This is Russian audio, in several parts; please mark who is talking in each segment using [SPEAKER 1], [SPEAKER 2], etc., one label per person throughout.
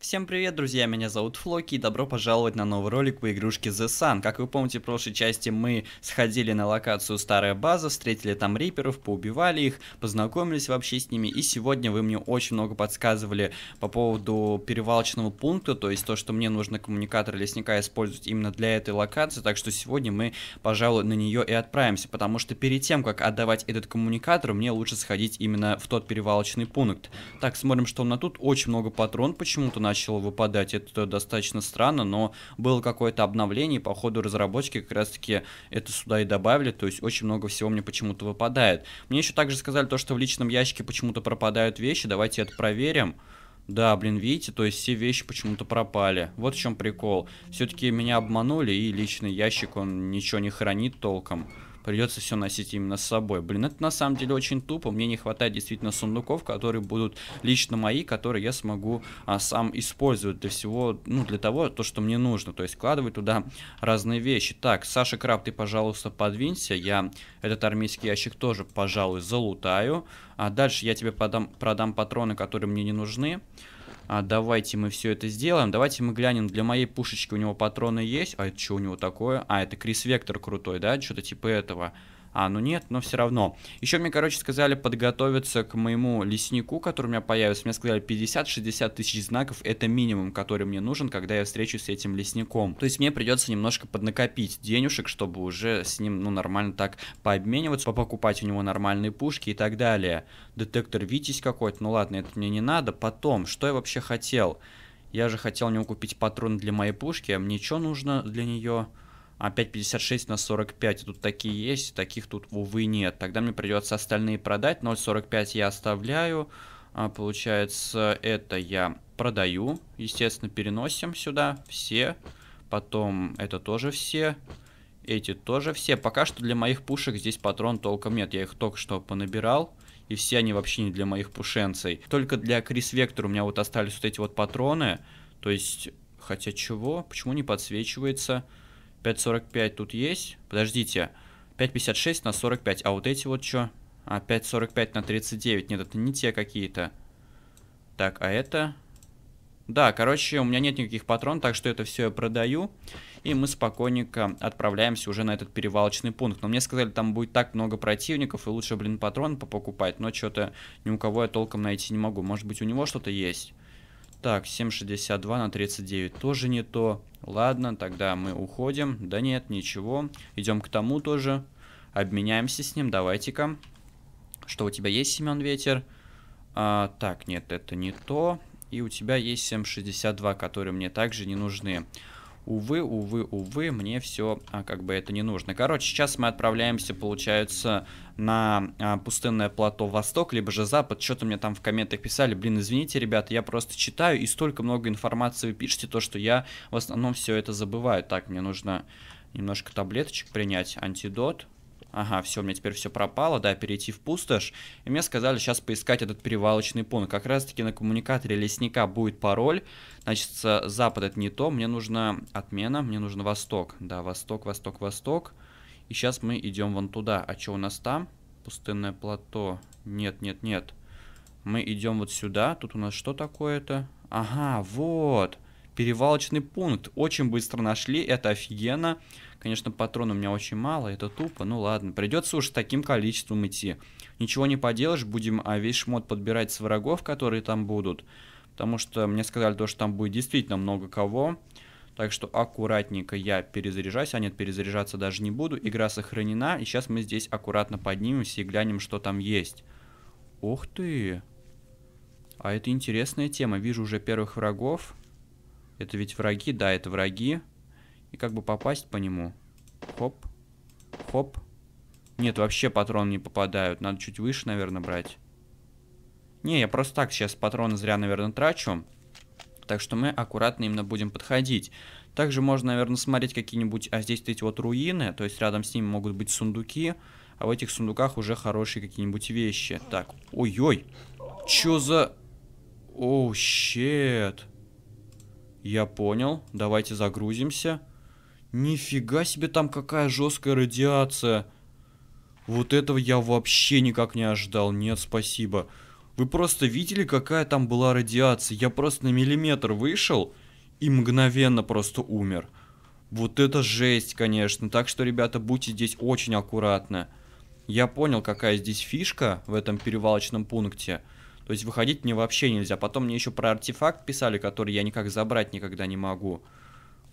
[SPEAKER 1] Всем привет, друзья, меня зовут Флоки, и добро пожаловать на новый ролик по игрушке The Sun. Как вы помните, в прошлой части мы сходили на локацию Старая База, встретили там риперов, поубивали их, познакомились вообще с ними, и сегодня вы мне очень много подсказывали по поводу перевалочного пункта, то есть то, что мне нужно коммуникатор лесника использовать именно для этой локации, так что сегодня мы, пожалуй, на нее и отправимся, потому что перед тем, как отдавать этот коммуникатор, мне лучше сходить именно в тот перевалочный пункт. Так, смотрим, что у нас тут, очень много патрон почему-то на начал выпадать. Это достаточно странно, но было какое-то обновление, по ходу разработчики как раз-таки это сюда и добавили, то есть очень много всего мне почему-то выпадает. Мне еще также сказали то, что в личном ящике почему-то пропадают вещи, давайте это проверим. Да, блин, видите, то есть все вещи почему-то пропали. Вот в чем прикол. Все-таки меня обманули, и личный ящик, он ничего не хранит толком придется все носить именно с собой. Блин, это на самом деле очень тупо, мне не хватает действительно сундуков, которые будут лично мои, которые я смогу а, сам использовать для всего, ну, для того, то, что мне нужно, то есть складывать туда разные вещи. Так, Саша Краб, ты, пожалуйста, подвинься, я этот армейский ящик тоже, пожалуй, залутаю, а дальше я тебе подам, продам патроны, которые мне не нужны, а, давайте мы все это сделаем, давайте мы глянем, для моей пушечки у него патроны есть, а это что у него такое? А, это Крис Вектор крутой, да, что-то типа этого. А, ну нет, но все равно. Еще мне, короче, сказали подготовиться к моему леснику, который у меня появится. Мне сказали 50-60 тысяч знаков — это минимум, который мне нужен, когда я встречусь с этим лесником. То есть мне придется немножко поднакопить денежек, чтобы уже с ним, ну, нормально так пообмениваться, попокупать у него нормальные пушки и так далее. Детектор Витязь какой-то, ну ладно, это мне не надо. Потом, что я вообще хотел? Я же хотел у него купить патрон для моей пушки, а мне что нужно для нее? а 5,56 на 45. Тут такие есть, таких тут, увы, нет. Тогда мне придется остальные продать. 0,45 я оставляю. А, получается, это я продаю. Естественно, переносим сюда все. Потом это тоже все. Эти тоже все. Пока что для моих пушек здесь патрон толком нет. Я их только что понабирал. И все они вообще не для моих пушенций. Только для Крис вектор у меня вот остались вот эти вот патроны. То есть, хотя чего? Почему не подсвечивается? 5.45 тут есть. Подождите. 5.56 на 45. А вот эти вот что? А, 5.45 на 39. Нет, это не те какие-то. Так, а это... Да, короче, у меня нет никаких патронов так что это все я продаю. И мы спокойненько отправляемся уже на этот перевалочный пункт. Но мне сказали, там будет так много противников, и лучше, блин, патроны покупать. Но что-то ни у кого я толком найти не могу. Может быть, у него что-то есть? Так, 7,62 на 39 тоже не то. Ладно, тогда мы уходим. Да нет, ничего. Идем к тому тоже. Обменяемся с ним, давайте-ка. Что у тебя есть, Семен Ветер? А, так, нет, это не то. И у тебя есть 7,62, которые мне также не нужны увы, увы, увы, мне все а, как бы это не нужно. Короче, сейчас мы отправляемся, получается, на а, пустынное плато Восток, либо же Запад. Что-то мне там в комментах писали, блин, извините, ребята, я просто читаю и столько много информации вы пишете, то, что я в основном все это забываю. Так, мне нужно немножко таблеточек принять, антидот ага, все, у меня теперь все пропало, да, перейти в пустошь. И мне сказали сейчас поискать этот перевалочный пункт. Как раз-таки на коммуникаторе лесника будет пароль. Значит, запад это не то, мне нужна отмена, мне нужен восток. Да, восток, восток, восток. И сейчас мы идем вон туда. А что у нас там? Пустынное плато. Нет, нет, нет. Мы идем вот сюда. Тут у нас что такое-то? Ага, вот. Перевалочный пункт. Очень быстро нашли, это офигенно. Офигенно Конечно, патронов у меня очень мало, это тупо. Ну ладно, придется уж с таким количеством идти. Ничего не поделаешь, будем а, весь шмот подбирать с врагов, которые там будут. Потому что мне сказали то, что там будет действительно много кого. Так что аккуратненько я перезаряжаюсь, а нет, перезаряжаться даже не буду. Игра сохранена, и сейчас мы здесь аккуратно поднимемся и глянем, что там есть. Ух ты! А это интересная тема. Вижу уже первых врагов. Это ведь враги, да, это враги и как бы попасть по нему. Хоп, хоп. Нет, вообще патроны не попадают. Надо чуть выше, наверное, брать. Не, я просто так сейчас патроны зря, наверное, трачу. Так что мы аккуратно именно будем подходить. Также можно, наверное, смотреть какие-нибудь... А здесь эти вот руины, то есть рядом с ними могут быть сундуки. А в этих сундуках уже хорошие какие-нибудь вещи. Так, ой-ой. Чё за... Оу, oh, щет. Я понял. Давайте загрузимся. Нифига себе там какая жесткая радиация. Вот этого я вообще никак не ожидал. Нет, спасибо. Вы просто видели, какая там была радиация? Я просто на миллиметр вышел и мгновенно просто умер. Вот это жесть, конечно. Так что, ребята, будьте здесь очень аккуратны. Я понял, какая здесь фишка в этом перевалочном пункте. То есть выходить мне вообще нельзя. Потом мне еще про артефакт писали, который я никак забрать никогда не могу.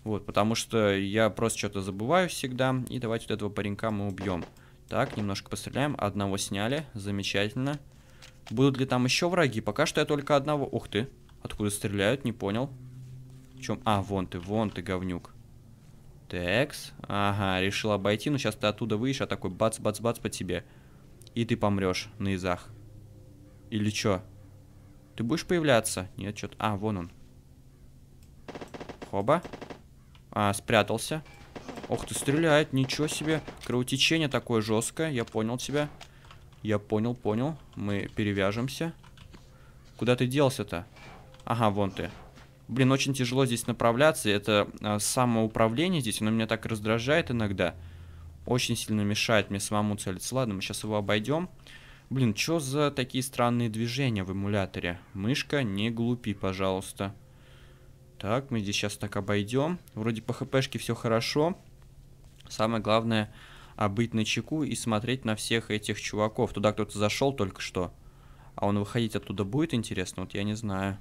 [SPEAKER 1] Вот, потому что я просто что-то забываю всегда. И давайте вот этого паренька мы убьем. Так, немножко постреляем. Одного сняли. Замечательно. Будут ли там еще враги? Пока что я только одного. Ух ты. Откуда стреляют? Не понял. В чем? А, вон ты, вон ты, говнюк. Текс. Ага, решил обойти, но ну, сейчас ты оттуда выйдешь, а такой бац-бац-бац по тебе. И ты помрешь на изах. Или что? Ты будешь появляться? Нет, что-то... А, вон он. Хоба. А, спрятался. Ох ты, стреляет, ничего себе. Кровотечение такое жесткое, я понял тебя. Я понял, понял. Мы перевяжемся. Куда ты делся-то? Ага, вон ты. Блин, очень тяжело здесь направляться. Это а, самоуправление здесь, оно меня так раздражает иногда. Очень сильно мешает мне самому целиться. Ладно, мы сейчас его обойдем. Блин, что за такие странные движения в эмуляторе? Мышка, не глупи, пожалуйста. Пожалуйста. Так, мы здесь сейчас так обойдем. Вроде по хпшке все хорошо. Самое главное, а быть на чеку и смотреть на всех этих чуваков. Туда кто-то зашел только что. А он выходить оттуда будет, интересно? Вот я не знаю.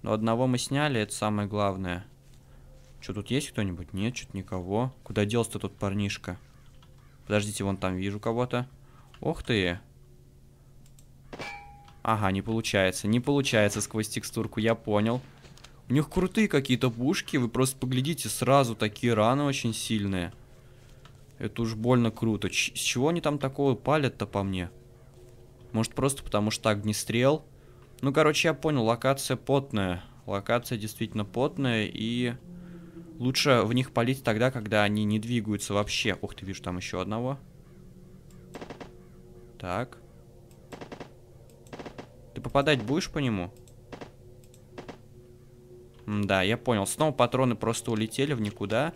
[SPEAKER 1] Но одного мы сняли, это самое главное. Что, тут есть кто-нибудь? Нет, что-то никого. Куда делся-то тот парнишка? Подождите, вон там вижу кого-то. Ох ты! Ага, не получается. Не получается сквозь текстурку, я понял. У них крутые какие-то пушки, вы просто поглядите, сразу такие раны очень сильные. Это уж больно круто. Ч с чего они там такого палят-то по мне? Может просто потому что огнестрел? Ну, короче, я понял, локация потная. Локация действительно потная, и лучше в них палить тогда, когда они не двигаются вообще. Ух ты, вижу там еще одного. Так. Ты попадать будешь по нему? Да, я понял. Снова патроны просто улетели в никуда.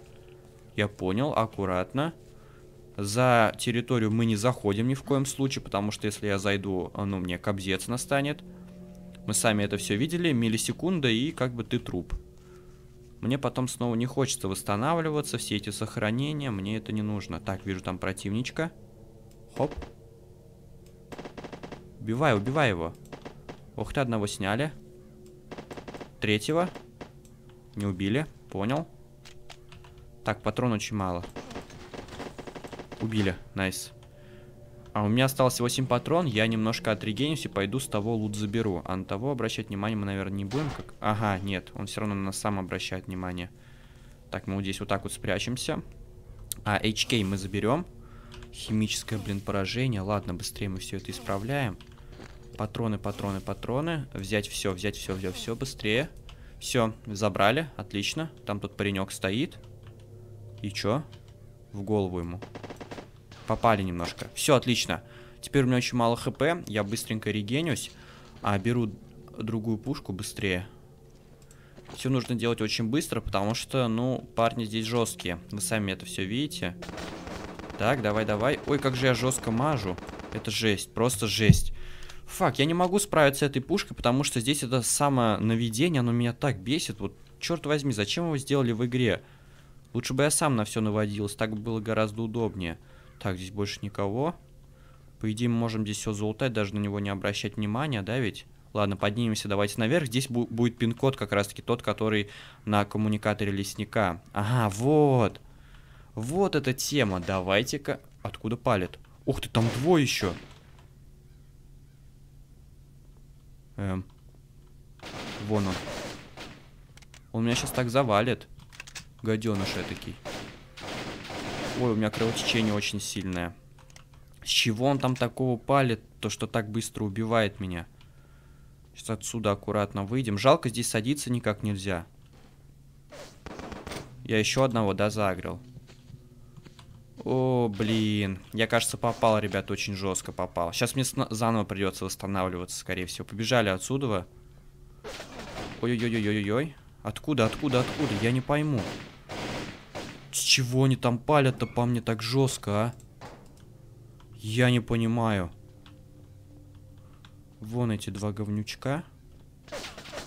[SPEAKER 1] Я понял, аккуратно. За территорию мы не заходим ни в коем случае, потому что если я зайду, ну, мне кобзец настанет. Мы сами это все видели, миллисекунда и как бы ты труп. Мне потом снова не хочется восстанавливаться, все эти сохранения, мне это не нужно. Так, вижу там противничка. Хоп. Убивай, убивай его. Ух ты, одного сняли. Третьего. Не убили. Понял. Так, патрон очень мало. Убили. Найс. А у меня осталось 8 патрон. Я немножко отрегенюсь и пойду с того лут заберу. А на того обращать внимание мы, наверное, не будем. Как... Ага, нет. Он все равно на нас сам обращает внимание. Так, мы вот здесь вот так вот спрячемся. А HK мы заберем. Химическое, блин, поражение. Ладно, быстрее мы все это исправляем. Патроны, патроны, патроны. Взять все, взять все, взять все быстрее. Все, забрали, отлично. Там тут паренек стоит. И чё? В голову ему. Попали немножко. Все, отлично. Теперь у меня очень мало хп. Я быстренько регенюсь. А, беру другую пушку быстрее. Все нужно делать очень быстро, потому что, ну, парни здесь жесткие. Вы сами это все видите. Так, давай, давай. Ой, как же я жестко мажу. Это жесть, просто жесть. Фак, я не могу справиться с этой пушкой, потому что здесь это самое наведение, оно меня так бесит. Вот, черт возьми, зачем его сделали в игре? Лучше бы я сам на все наводился, так было гораздо удобнее. Так, здесь больше никого. По идее, мы можем здесь все золотать, даже на него не обращать внимания, да ведь? Ладно, поднимемся, давайте наверх. Здесь бу будет пин-код как раз-таки тот, который на коммуникаторе лесника. Ага, вот. Вот эта тема. Давайте-ка... Откуда палит? Ух ты, там двое еще. Эм. Вон он. Он меня сейчас так завалит. Гаденыш этакий. Ой, у меня кровотечение очень сильное. С чего он там такого палит, то что так быстро убивает меня? Сейчас отсюда аккуратно выйдем. Жалко, здесь садиться никак нельзя. Я еще одного, да, загрел. О, блин. Я, кажется, попал, ребят, очень жестко попал. Сейчас мне заново придется восстанавливаться, скорее всего. Побежали отсюда. Ой-ой-ой-ой-ой-ой. Откуда, откуда, откуда? Я не пойму. С чего они там палят-то по мне так жестко, а? Я не понимаю. Вон эти два говнючка.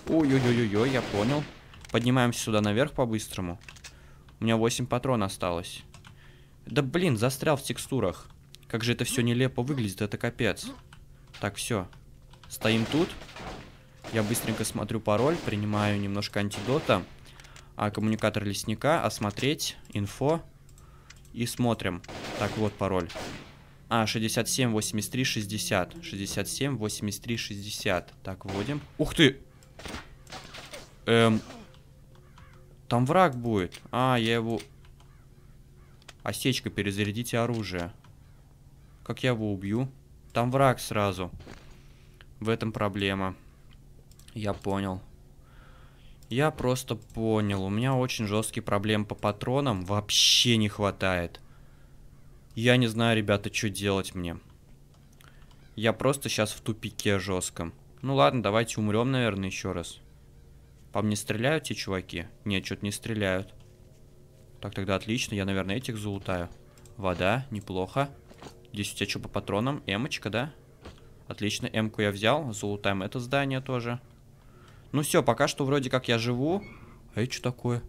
[SPEAKER 1] Ой-ой-ой-ой, я понял. Поднимаемся сюда наверх по-быстрому. У меня 8 патронов осталось. Да блин, застрял в текстурах. Как же это все нелепо выглядит, это капец. Так, все. Стоим тут. Я быстренько смотрю пароль, принимаю немножко антидота. А, коммуникатор лесника, осмотреть, инфо. И смотрим. Так, вот пароль. А, 67, 83, 60. 67, 83, 60. Так, вводим. Ух ты! Эм... Там враг будет. А, я его Осечка, перезарядите оружие. Как я его убью? Там враг сразу. В этом проблема. Я понял. Я просто понял. У меня очень жесткие проблемы по патронам. Вообще не хватает. Я не знаю, ребята, что делать мне. Я просто сейчас в тупике жестком. Ну ладно, давайте умрем, наверное, еще раз. По мне стреляют те чуваки? Нет, что-то не стреляют. Так, тогда отлично. Я, наверное, этих залутаю. Вода, неплохо. Здесь у тебя что по патронам? Эмочка, да? Отлично, эмку я взял. Залутаем это здание тоже. Ну все, пока что вроде как я живу. А это что такое?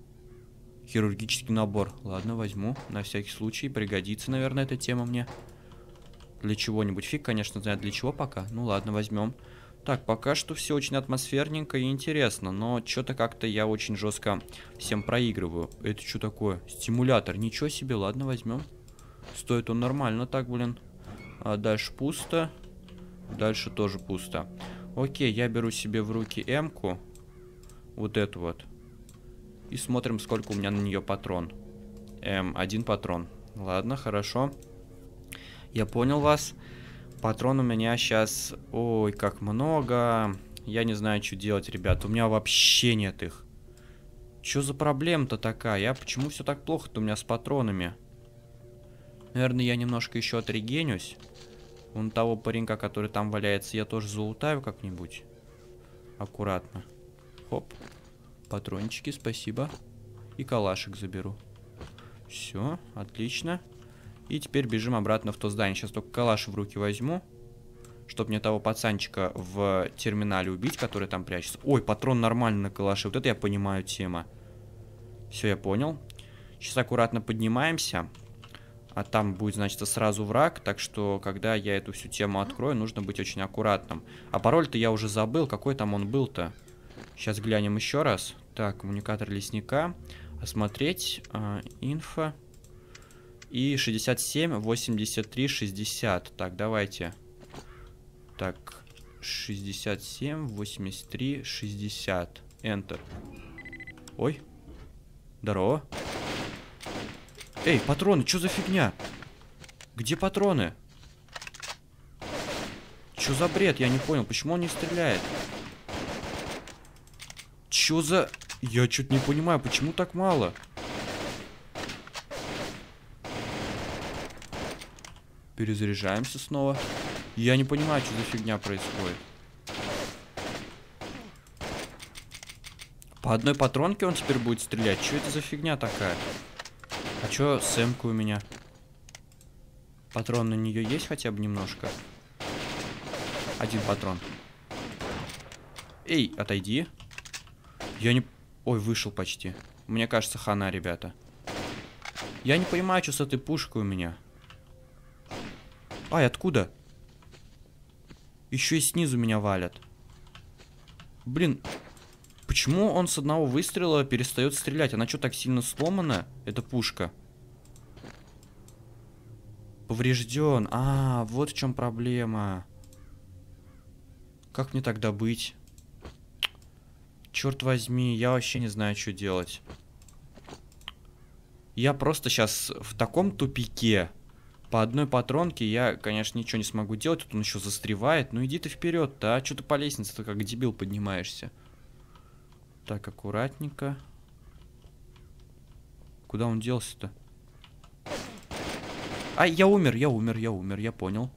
[SPEAKER 1] Хирургический набор. Ладно, возьму. На всякий случай. Пригодится, наверное, эта тема мне. Для чего-нибудь. Фиг, конечно, знает для чего пока. Ну ладно, возьмем. Так, пока что все очень атмосферненько и интересно, но что-то как-то я очень жестко всем проигрываю. Это что такое? Стимулятор. Ничего себе, ладно, возьмем. Стоит он нормально так, блин. А дальше пусто. Дальше тоже пусто. Окей, я беру себе в руки М-ку. Вот эту вот. И смотрим, сколько у меня на нее патрон. М, один патрон. Ладно, хорошо. Я понял вас. Патрон у меня сейчас... Ой, как много. Я не знаю, что делать, ребят. У меня вообще нет их. Что за проблема-то такая? Я почему все так плохо-то у меня с патронами? Наверное, я немножко еще отрегенюсь. Вон того паренька, который там валяется, я тоже залутаю как-нибудь. Аккуратно. Хоп. Патрончики, спасибо. И калашик заберу. Все, отлично. И теперь бежим обратно в то здание. Сейчас только калаш в руки возьму. Чтоб мне того пацанчика в терминале убить, который там прячется. Ой, патрон нормально на калаше. Вот это я понимаю тема. Все, я понял. Сейчас аккуратно поднимаемся. А там будет, значит, сразу враг. Так что, когда я эту всю тему открою, нужно быть очень аккуратным. А пароль-то я уже забыл. Какой там он был-то? Сейчас глянем еще раз. Так, коммуникатор лесника. Осмотреть. Э, и 67, 83, 60. Так, давайте. Так, 67, 83, 60. Enter. Ой. Здорово. Эй, патроны, что за фигня? Где патроны? Чё за бред? Я не понял, почему он не стреляет? Чё за... Я чуть не понимаю, почему так мало? Перезаряжаемся снова. Я не понимаю, что за фигня происходит. По одной патронке он теперь будет стрелять. Что это за фигня такая? А что Сэмка у меня? Патрон на нее есть хотя бы немножко? Один патрон. Эй, отойди. Я не... Ой, вышел почти. Мне кажется, хана, ребята. Я не понимаю, что с этой пушкой у меня. Ай, откуда? Еще и снизу меня валят. Блин, почему он с одного выстрела перестает стрелять? Она что, так сильно сломана? эта пушка. Поврежден. А, вот в чем проблема. Как мне тогда быть? Черт возьми, я вообще не знаю, что делать. Я просто сейчас в таком тупике. По одной патронке я, конечно, ничего не смогу делать. Тут он еще застревает. Ну иди ты вперед да? А Что ты по лестнице-то как дебил поднимаешься? Так, аккуратненько. Куда он делся-то? А, я умер, я умер, я умер, я понял.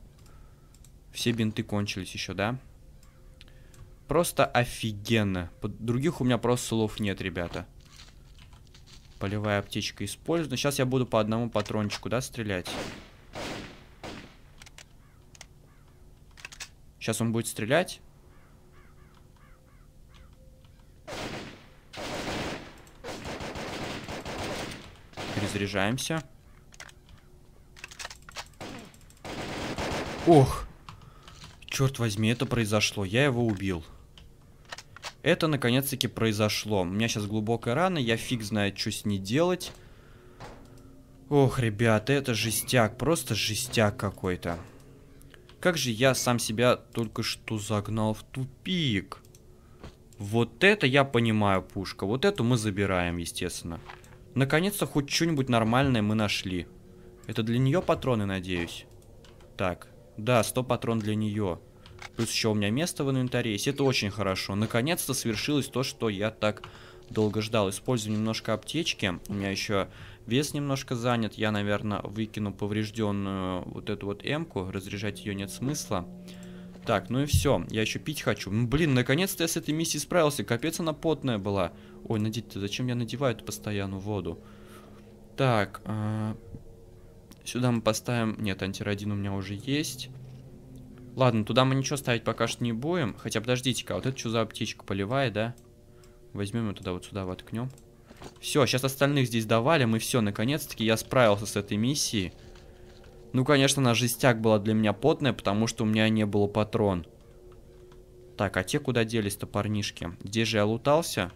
[SPEAKER 1] Все бинты кончились еще, да? Просто офигенно. Под других у меня просто слов нет, ребята. Полевая аптечка использована. Сейчас я буду по одному патрончику, да, стрелять? Сейчас он будет стрелять. Перезаряжаемся. Ох! Черт возьми, это произошло. Я его убил. Это наконец-таки произошло. У меня сейчас глубокая рана, я фиг знает, что с ней делать. Ох, ребята, это жестяк, просто жестяк какой-то. Как же я сам себя только что загнал в тупик. Вот это я понимаю, пушка. Вот эту мы забираем, естественно. Наконец-то хоть что-нибудь нормальное мы нашли. Это для нее патроны, надеюсь. Так, да, 100 патрон для нее. Плюс еще у меня место в инвентаре есть. Это очень хорошо. Наконец-то свершилось то, что я так долго ждал. Использую немножко аптечки. У меня еще Вес немножко занят, я, наверное, выкину поврежденную вот эту вот эмку, разряжать ее нет смысла. Так, ну и все, я еще пить хочу. блин, наконец-то я с этой миссией справился, капец она потная была. Ой, надеть-то, зачем я надеваю эту постоянную воду? Так, э сюда мы поставим... Нет, антирадин у меня уже есть. Ладно, туда мы ничего ставить пока что не будем. Хотя, подождите-ка, а вот это что за аптечка полевая, да? Возьмем ее туда, вот сюда воткнем. Вот все, сейчас остальных здесь давали, мы все, наконец-таки я справился с этой миссией. Ну, конечно, она жестяк была для меня потная, потому что у меня не было патрон. Так, а те куда делись-то, парнишки? Где же я лутался.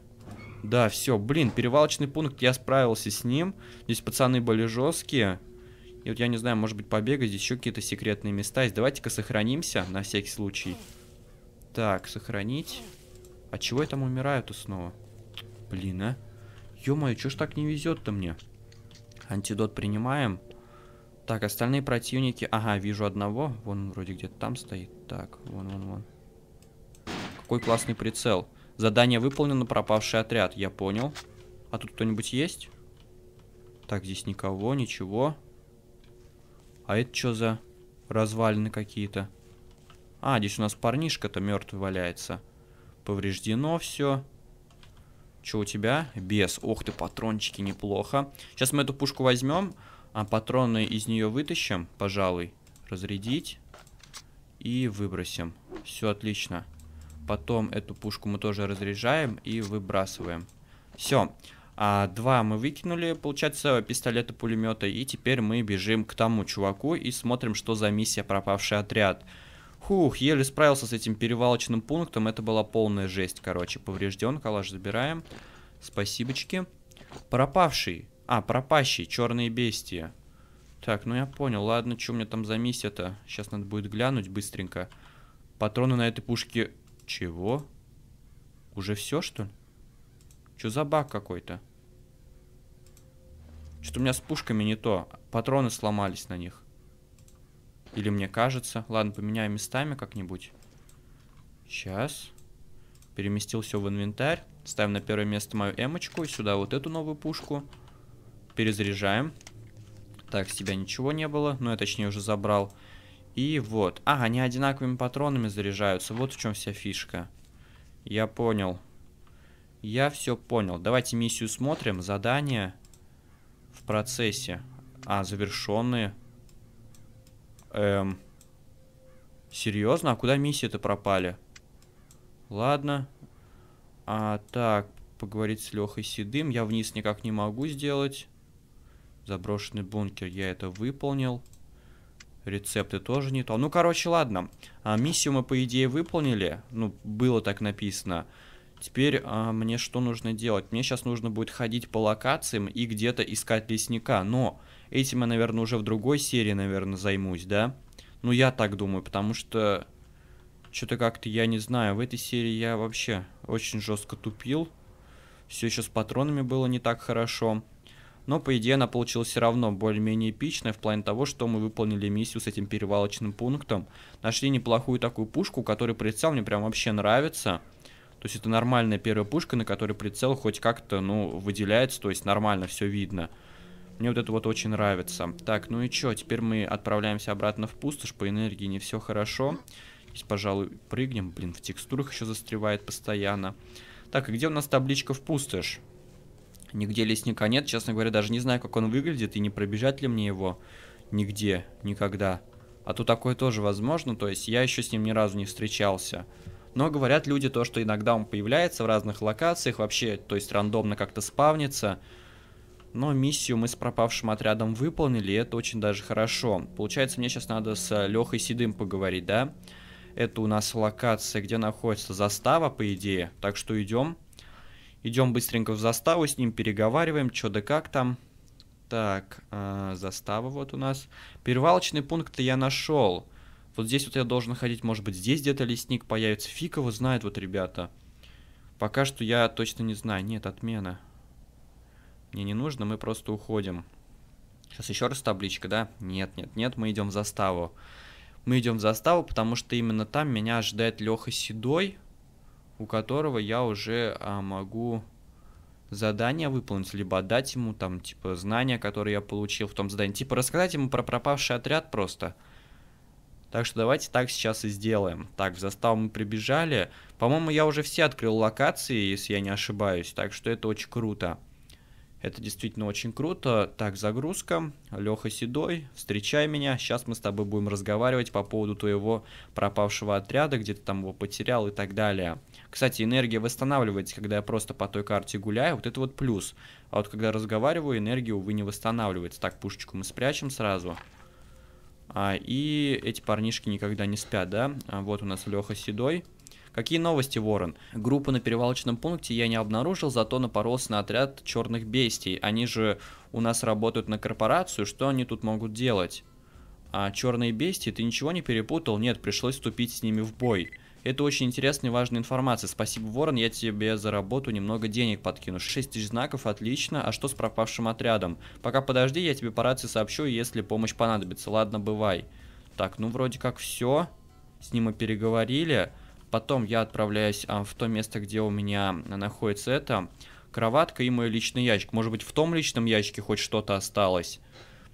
[SPEAKER 1] Да, все, блин, перевалочный пункт, я справился с ним. Здесь пацаны были жесткие. И вот я не знаю, может быть побегать, здесь еще какие-то секретные места есть. Давайте-ка сохранимся, на всякий случай. Так, сохранить. А чего я там умираю-то снова? Блин, а? Ё-моё, чё ж так не везёт то мне? Антидот принимаем. Так, остальные противники... Ага, вижу одного. Вон вроде где-то там стоит. Так, вон, вон, вон. Какой классный прицел. Задание выполнено, пропавший отряд. Я понял. А тут кто-нибудь есть? Так, здесь никого, ничего. А это что за развалины какие-то? А, здесь у нас парнишка-то мертвый валяется. Повреждено все. Что у тебя? Без. Ох ты, патрончики, неплохо. Сейчас мы эту пушку возьмем, а патроны из нее вытащим, пожалуй. Разрядить. И выбросим. Все отлично. Потом эту пушку мы тоже разряжаем и выбрасываем. Все. А, два мы выкинули, получается, пистолета, пулемета. И теперь мы бежим к тому чуваку и смотрим, что за миссия пропавший отряд. Хух, еле справился с этим перевалочным пунктом. Это была полная жесть, короче. Поврежден, калаш забираем. Спасибочки. Пропавший. А, пропащий, черные бестия. Так, ну я понял. Ладно, что у меня там за миссия-то? Сейчас надо будет глянуть быстренько. Патроны на этой пушке... Чего? Уже все, что ли? Что за баг какой-то? Что-то у меня с пушками не то. Патроны сломались на них. Или мне кажется. Ладно, поменяю местами как-нибудь. Сейчас. Переместил все в инвентарь. Ставим на первое место мою эмочку. И сюда вот эту новую пушку. Перезаряжаем. Так, с тебя ничего не было. Ну, я точнее уже забрал. И вот. Ага, они одинаковыми патронами заряжаются. Вот в чем вся фишка. Я понял. Я все понял. Давайте миссию смотрим. Задание в процессе. А, завершенные. Эм. Серьезно? А куда миссии-то пропали? Ладно. А, так, поговорить с Лехой Седым. Я вниз никак не могу сделать. Заброшенный бункер, я это выполнил. Рецепты тоже не то. Ну, короче, ладно. А, миссию мы, по идее, выполнили. Ну, было так написано. Теперь а, мне что нужно делать? Мне сейчас нужно будет ходить по локациям и где-то искать лесника. Но Этим я, наверное, уже в другой серии, наверное, займусь, да? Ну, я так думаю, потому что... Что-то как-то, я не знаю, в этой серии я вообще очень жестко тупил. Все еще с патронами было не так хорошо. Но, по идее, она получилась все равно более-менее эпичная в плане того, что мы выполнили миссию с этим перевалочным пунктом. Нашли неплохую такую пушку, которой прицел мне прям вообще нравится. То есть это нормальная первая пушка, на которой прицел хоть как-то, ну, выделяется, то есть нормально все видно. Мне вот это вот очень нравится. Так, ну и чё, теперь мы отправляемся обратно в пустошь, по энергии не все хорошо. Здесь, пожалуй, прыгнем, блин, в текстурах еще застревает постоянно. Так, и где у нас табличка в пустошь? Нигде лесника нет, честно говоря, даже не знаю, как он выглядит и не пробежать ли мне его нигде, никогда. А то такое тоже возможно, то есть я еще с ним ни разу не встречался. Но говорят люди то, что иногда он появляется в разных локациях, вообще, то есть рандомно как-то спавнится. Но миссию мы с пропавшим отрядом выполнили, и это очень даже хорошо. Получается, мне сейчас надо с э, Лехой Седым поговорить, да? Это у нас локация, где находится застава, по идее. Так что идем. Идем быстренько в заставу, с ним переговариваем, что да как там. Так, э, застава вот у нас. Перевалочный пункт я нашел. Вот здесь вот я должен ходить, может быть, здесь где-то лесник появится. Фиг его знает, вот, ребята. Пока что я точно не знаю. Нет, отмена мне не нужно, мы просто уходим. Сейчас еще раз табличка, да? Нет, нет, нет, мы идем в заставу. Мы идем в заставу, потому что именно там меня ожидает Леха Седой, у которого я уже а, могу задание выполнить, либо отдать ему там, типа, знания, которые я получил в том задании. Типа, рассказать ему про пропавший отряд просто. Так что давайте так сейчас и сделаем. Так, в заставу мы прибежали. По-моему, я уже все открыл локации, если я не ошибаюсь. Так что это очень круто. Это действительно очень круто. Так, загрузка. Леха Седой, встречай меня. Сейчас мы с тобой будем разговаривать по поводу твоего пропавшего отряда, где ты там его потерял и так далее. Кстати, энергия восстанавливается, когда я просто по той карте гуляю. Вот это вот плюс. А вот когда разговариваю, энергия, увы, не восстанавливается. Так, пушечку мы спрячем сразу. А, и эти парнишки никогда не спят, да? А, вот у нас Леха Седой. Какие новости, Ворон? Группу на перевалочном пункте я не обнаружил, зато напоролся на отряд черных бестий. Они же у нас работают на корпорацию, что они тут могут делать? А черные бестии, ты ничего не перепутал? Нет, пришлось вступить с ними в бой. Это очень интересная и важная информация. Спасибо, Ворон, я тебе за работу немного денег подкину. 6 тысяч знаков, отлично. А что с пропавшим отрядом? Пока подожди, я тебе по рации сообщу, если помощь понадобится. Ладно, бывай. Так, ну вроде как все. С ним мы переговорили. Потом я отправляюсь а, в то место, где у меня находится эта кроватка и мой личный ящик. Может быть, в том личном ящике хоть что-то осталось.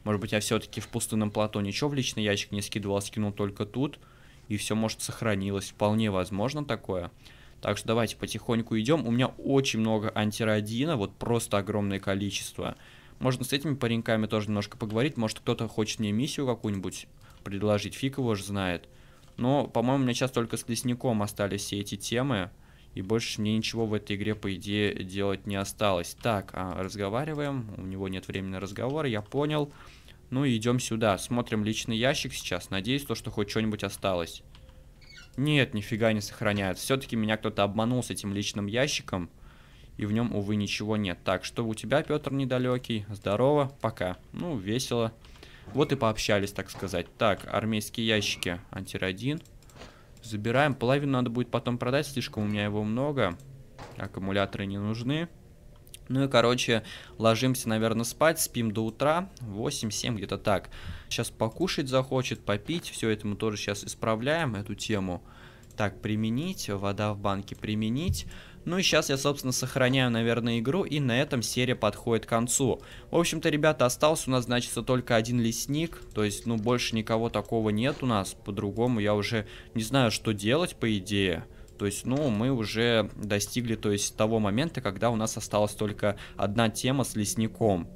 [SPEAKER 1] Может быть, я все-таки в пустынном плато ничего в личный ящик не скидывал, а скинул только тут. И все, может, сохранилось. Вполне возможно такое. Так что давайте потихоньку идем. У меня очень много антирадина, вот просто огромное количество. Можно с этими пареньками тоже немножко поговорить. Может, кто-то хочет мне миссию какую-нибудь предложить. Фиг его же знает. Но, по-моему, у меня сейчас только с лесником остались все эти темы. И больше мне ничего в этой игре, по идее, делать не осталось. Так, а, разговариваем. У него нет времени на разговор, я понял. Ну и идем сюда. Смотрим личный ящик сейчас. Надеюсь, то, что хоть что-нибудь осталось. Нет, нифига не сохраняется. Все-таки меня кто-то обманул с этим личным ящиком. И в нем, увы, ничего нет. Так, что у тебя, Петр, недалекий? Здорово, пока. Ну, весело. Вот и пообщались, так сказать. Так, армейские ящики. антирадин, Забираем. Половину надо будет потом продать, слишком у меня его много. Аккумуляторы не нужны. Ну и, короче, ложимся, наверное, спать, спим до утра, 8-7, где-то так. Сейчас покушать захочет, попить, все это мы тоже сейчас исправляем, эту тему. Так, применить, вода в банке применить. Ну и сейчас я, собственно, сохраняю, наверное, игру, и на этом серия подходит к концу. В общем-то, ребята, остался у нас, значится, только один лесник, то есть, ну, больше никого такого нет у нас, по-другому я уже не знаю, что делать, по идее. То есть, ну, мы уже достигли, то есть, того момента, когда у нас осталась только одна тема с лесником.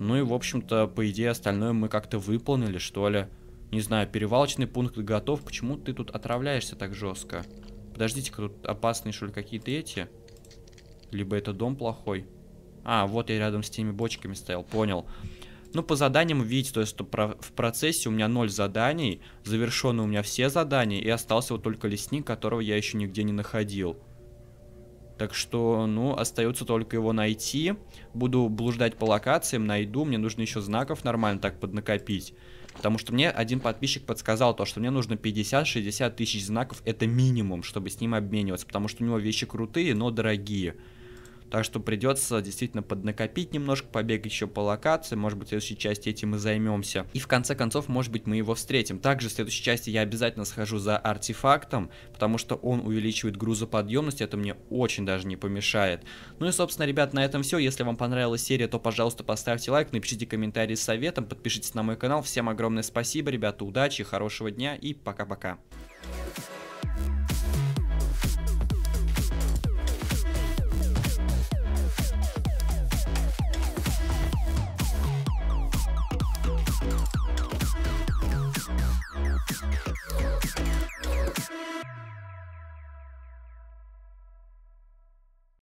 [SPEAKER 1] Ну и, в общем-то, по идее, остальное мы как-то выполнили, что ли. Не знаю, перевалочный пункт готов. Почему ты тут отравляешься так жестко? Подождите-ка, тут опасные, что ли, какие-то эти? Либо это дом плохой. А, вот я рядом с теми бочками стоял, понял. Ну, по заданиям видите, то есть, в процессе у меня ноль заданий, завершены у меня все задания, и остался вот только лесник, которого я еще нигде не находил. Так что, ну, остается только его найти. Буду блуждать по локациям, найду. Мне нужно еще знаков нормально так поднакопить. Потому что мне один подписчик подсказал то, что мне нужно 50-60 тысяч знаков, это минимум, чтобы с ним обмениваться, потому что у него вещи крутые, но дорогие. Так что придется действительно поднакопить немножко, побегать еще по локации, может быть в следующей части этим и займемся. И в конце концов, может быть, мы его встретим. Также в следующей части я обязательно схожу за артефактом, потому что он увеличивает грузоподъемность, это мне очень даже не помешает. Ну и, собственно, ребят, на этом все. Если вам понравилась серия, то, пожалуйста, поставьте лайк, напишите комментарий с советом, подпишитесь на мой канал. Всем огромное спасибо, ребята, удачи, хорошего дня и пока-пока. We'll be right back.